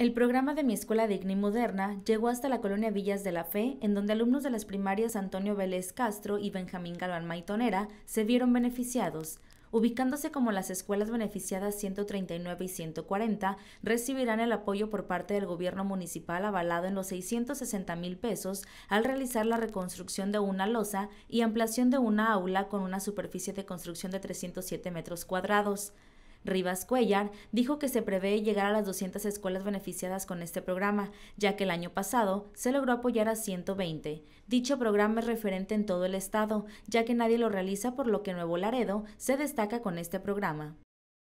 El programa de mi escuela digna y moderna llegó hasta la colonia Villas de la Fe, en donde alumnos de las primarias Antonio Vélez Castro y Benjamín Galván Maitonera se vieron beneficiados. Ubicándose como las escuelas beneficiadas 139 y 140, recibirán el apoyo por parte del gobierno municipal avalado en los 660 mil pesos al realizar la reconstrucción de una losa y ampliación de una aula con una superficie de construcción de 307 metros cuadrados. Rivas Cuellar, dijo que se prevé llegar a las 200 escuelas beneficiadas con este programa, ya que el año pasado se logró apoyar a 120. Dicho programa es referente en todo el estado, ya que nadie lo realiza por lo que Nuevo Laredo se destaca con este programa.